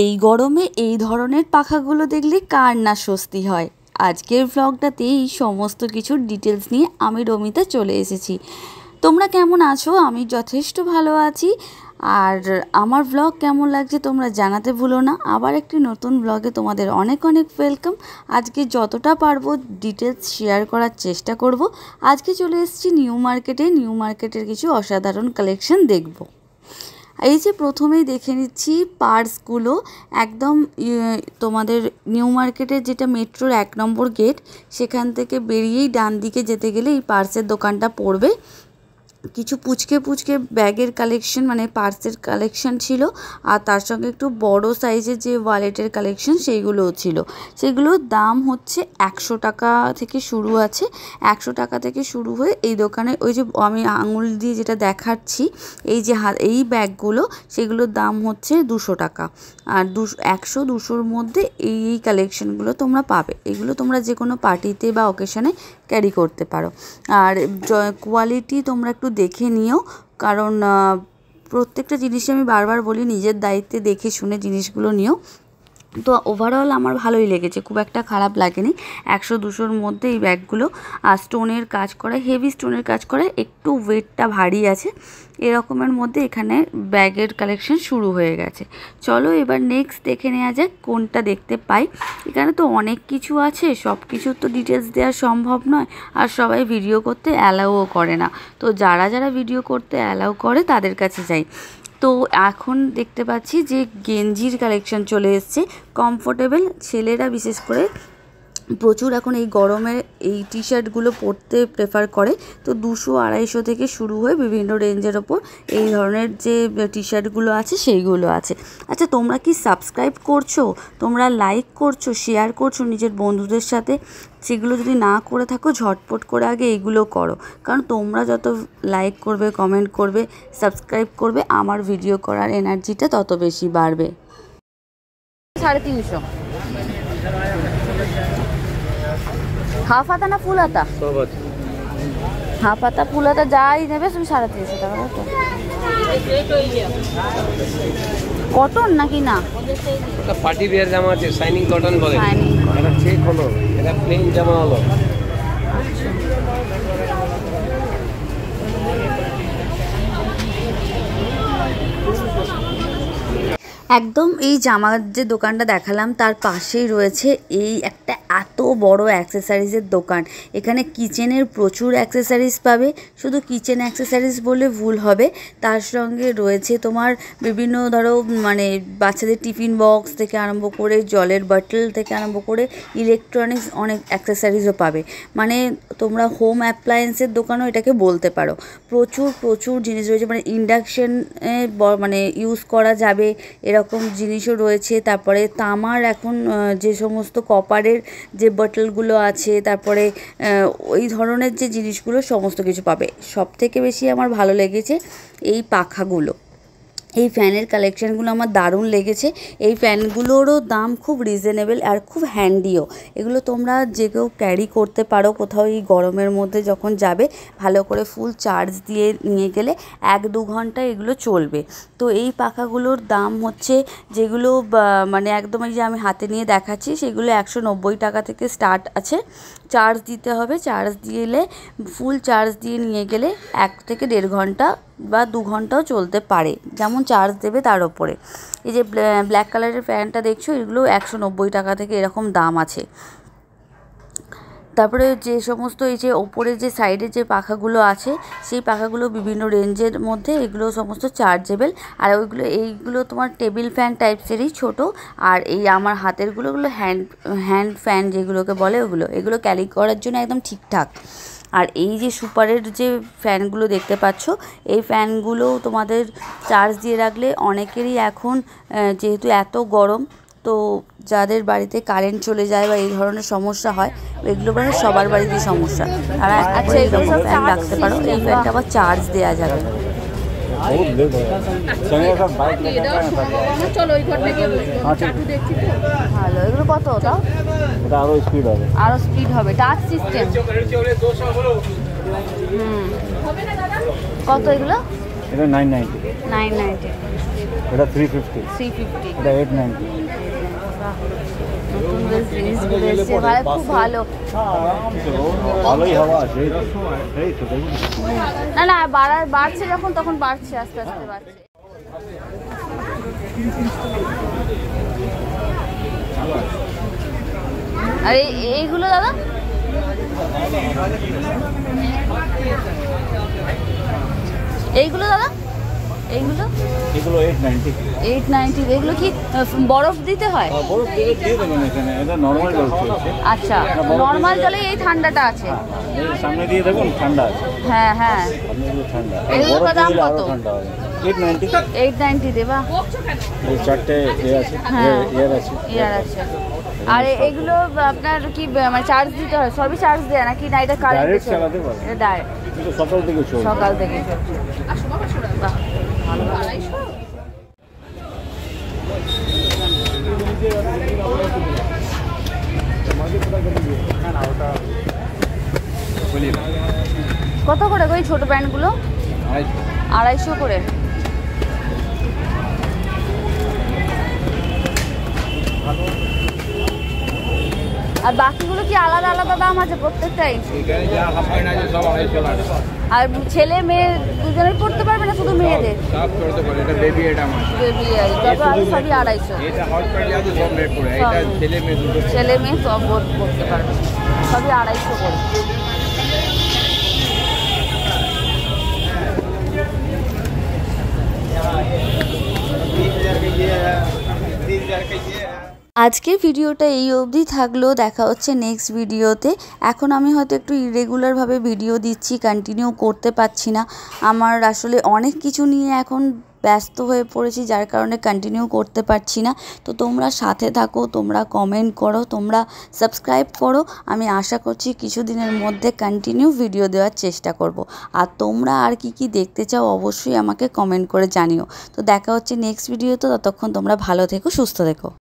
এই গরমে এই ধরনের পাখাগুলো দেখলে কার না স্বস্তি হয় আজকের ভ্লগটাতে এই সমস্ত কিছুর ডিটেলস নিয়ে আমি রমিতা চলে এসেছি তোমরা কেমন আছো আমি যথেষ্ট ভালো আছি আর আমার ব্লগ কেমন লাগছে তোমরা জানাতে ভুলো না আবার একটি নতুন ব্লগে তোমাদের অনেক অনেক ওয়েলকাম আজকে যতটা পারবো ডিটেলস শেয়ার করার চেষ্টা করব আজকে চলে এসেছি নিউ মার্কেটে নিউ মার্কেটের কিছু অসাধারণ কালেকশন দেখবো এই যে প্রথমেই দেখে নিচ্ছি পার্সগুলো একদম তোমাদের নিউ মার্কেটের যেটা মেট্রোর এক নম্বর গেট সেখান থেকে বেরিয়েই ডান দিকে যেতে গেলে এই পার্সের দোকানটা পড়বে কিছু পুচকে পুচকে ব্যাগের কালেকশন মানে পার্সের কালেকশন ছিল আর তার সঙ্গে একটু বড় সাইজের যে ওয়ালেটের কালেকশন সেইগুলোও ছিল সেগুলোর দাম হচ্ছে একশো টাকা থেকে শুরু আছে একশো টাকা থেকে শুরু হয়ে এই দোকানে ওই যে আমি আঙুল দিয়ে যেটা দেখাচ্ছি এই যে এই ব্যাগগুলো সেগুলোর দাম হচ্ছে দুশো টাকা আর দুশো একশো দুশোর মধ্যে এই এই কালেকশনগুলো তোমরা পাবে এগুলো তোমরা যে কোনো পার্টিতে বা অকেশনে ক্যারি করতে পারো আর কোয়ালিটি তোমরা একটু দেখে নিও কারণ প্রত্যেকটা জিনিসই আমি বারবার বলি নিজের দায়িত্বে দেখে শুনে জিনিসগুলো নিও তো ওভারঅল আমার ভালোই লেগেছে খুব একটা খারাপ লাগেনি একশো দুশোর মধ্যে এই ব্যাগগুলো আর স্টোনের কাজ করে হেভি স্টোনের কাজ করে একটু ওয়েটটা ভারী আছে এরকমের মধ্যে এখানে ব্যাগের কালেকশন শুরু হয়ে গেছে চলো এবার নেক্সট দেখে নেওয়া যাক কোনটা দেখতে পাই এখানে তো অনেক কিছু আছে সব কিছুর তো ডিটেলস দেওয়া সম্ভব নয় আর সবাই ভিডিও করতে অ্যালাউও করে না তো যারা যারা ভিডিও করতে অ্যালাউ করে তাদের কাছে যাই তো এখন দেখতে পাচ্ছি যে গেঞ্জির কালেকশন চলে এসছে কমফোর্টেবল ছেলেরা বিশেষ করে প্রচুর এখন এই গরমে এই টি শার্টগুলো পরতে প্রেফার করে তো দুশো আড়াইশো থেকে শুরু হয়ে বিভিন্ন রেঞ্জের ওপর এই ধরনের যে টি শার্টগুলো আছে সেইগুলো আছে আচ্ছা তোমরা কি সাবস্ক্রাইব করছো তোমরা লাইক করছো শেয়ার করছো নিজের বন্ধুদের সাথে সেগুলো যদি না করে থাকো ঝটপট করে আগে এইগুলো করো কারণ তোমরা যত লাইক করবে কমেন্ট করবে সাবস্ক্রাইব করবে আমার ভিডিও করার এনার্জিটা তত বেশি বাড়বে সাড়ে তিনশো হাফ হাতা না ফুল হাতা সব হাফ হাতা ফুল হাতা যাই নেবে তুমি সাড়ে তিনশো টাকা তো কটন নাকি না এটা পার্টি বিয়ার জামা আছে শাইনিং কটন বলে এটা চেক হলো এটা প্লেন জামা হলো আচ্ছা। একদম এই জামার যে দোকানটা দেখালাম তার পাশেই রয়েছে এই একটা এত বড় অ্যাক্সেসারিজের দোকান এখানে কিচেনের প্রচুর অ্যাক্সেসারিজ পাবে শুধু কিচেন অ্যাক্সেসারিজ বলে ভুল হবে তার সঙ্গে রয়েছে তোমার বিভিন্ন ধরো মানে বাচ্চাদের টিফিন বক্স থেকে আরম্ভ করে জলের বটল থেকে আরম্ভ করে ইলেকট্রনিক্স অনেক অ্যাক্সেসারিজও পাবে মানে তোমরা হোম অ্যাপ্লায়েন্সের দোকানও এটাকে বলতে পারো প্রচুর প্রচুর জিনিস রয়েছে মানে ইন্ডাকশান মানে ইউজ করা যাবে এরকম এরকম জিনিসও রয়েছে তারপরে তামার এখন যে সমস্ত কপারের যে বটলগুলো আছে তারপরে ওই ধরনের যে জিনিসগুলো সমস্ত কিছু পাবে সব থেকে বেশি আমার ভালো লেগেছে এই পাখাগুলো এই ফ্যানের কালেকশানগুলো আমার দারুণ লেগেছে এই ফ্যানগুলোরও দাম খুব রিজনেবল আর খুব হ্যান্ডিও এগুলো তোমরা যে কেউ ক্যারি করতে পারো কোথাও এই গরমের মধ্যে যখন যাবে ভালো করে ফুল চার্জ দিয়ে নিয়ে গেলে এক দু ঘন্টা এগুলো চলবে তো এই পাখাগুলোর দাম হচ্ছে যেগুলো মানে একদম এই যে আমি হাতে নিয়ে দেখাচ্ছি সেগুলো একশো টাকা থেকে স্টার্ট আছে চার্জ দিতে হবে চার্জ দিলে ফুল চার্জ দিয়ে নিয়ে গেলে এক থেকে দেড় ঘন্টা বা দু ঘন্টাও চলতে পারে যেমন চার্জ দেবে তার ওপরে এই যে ব্ল্যাক কালারের ফ্যানটা দেখছো এগুলো একশো টাকা থেকে এরকম দাম আছে তারপরে যে সমস্ত এই যে ওপরে যে সাইডে যে পাখাগুলো আছে সেই পাখাগুলো বিভিন্ন রেঞ্জের মধ্যে এগুলো সমস্ত চার্জেবেল আর ওইগুলো এইগুলো তোমার টেবিল ফ্যান টাইপসেরই ছোট আর এই আমার হাতেরগুলো ওগুলো হ্যান্ড হ্যান্ড ফ্যান যেগুলোকে বলে ওগুলো এগুলো ক্যারি করার জন্য একদম ঠিকঠাক আর এই যে সুপারের যে ফ্যানগুলো দেখতে পাচ্ছ এই ফ্যানগুলো তোমাদের চার্জ দিয়ে রাখলে অনেকেরই এখন যেহেতু এত গরম তো যাদের বাড়িতে কারেন্ট চলে যায় বা এই ধরনের সমস্যা হয় এগুলো মানে সবার বাড়িতেই সমস্যা তারা আচ্ছা করে এরকম ফ্যান রাখতে পারো এই ফ্যানটা আবার চার্জ দেওয়া যাবে আচ্ছা। এগুলো কত ওটা স্পিড হবে স্পিড হবে টাচ সিস্টেম কত এগুলো খুব ভালো না না বাড়ার বাড়ছে যখন তখন বাড়ছে আস্তে আস্তে বাড়ছে আর এইগুলো দাদা এইগুলো দাদা এইগুলো এগুলো 890 890 এগুলো কি বরফ দিতে হয় হ্যাঁ, বরফ দিয়ে দিয়ে দেবেন এখানে এটা নরমাল জল চলছে আচ্ছা নরমাল জলে এই ঠান্ডাটা আছে সামনে দিয়ে দেখুন ঠান্ডা আছে হ্যাঁ হ্যাঁ এগুলো ঠান্ডা এগুলো দাম কত 890 দেবা এই চারটে আছে হ্যাঁ। ইয়ার আছে ইয়ার আছে আর এগুলো আপনার কি মানে চার্জ দিতে হয় সবই চার্জ দেয় নাকি না এটা কারেন্ট চালাতে পারে এটা ডাইরেক্ট সকাল থেকে সকাল থেকে চলছে কত করে ওই ছোট গুলো আড়াইশো করে ভালো আর বাকিগুলো কি আলাদা আলাদা দাম আছে প্রত্যেকটাই আর ছেলে মেয়ে দুজনের পড়তে পারবে না শুধু মেয়েদের আমি সবই আড়াইশো ছেলে মেয়ে সব পড়তে পারবে সবই আড়াইশো করে আজকে ভিডিওটা এই অবধি থাকলো দেখা হচ্ছে নেক্সট ভিডিওতে এখন আমি হয়তো একটু ইরেগুলারভাবে ভিডিও দিচ্ছি কন্টিনিউ করতে পারছি না আমার আসলে অনেক কিছু নিয়ে এখন ব্যস্ত হয়ে পড়েছি যার কারণে কন্টিনিউ করতে পারছি না তো তোমরা সাথে থাকো তোমরা কমেন্ট করো তোমরা সাবস্ক্রাইব করো আমি আশা করছি কিছুদিনের মধ্যে কন্টিনিউ ভিডিও দেওয়ার চেষ্টা করব। আর তোমরা আর কি কি দেখতে চাও অবশ্যই আমাকে কমেন্ট করে জানিও তো দেখা হচ্ছে নেক্সট ভিডিও তো ততক্ষণ তোমরা ভালো থেকো সুস্থ থেকো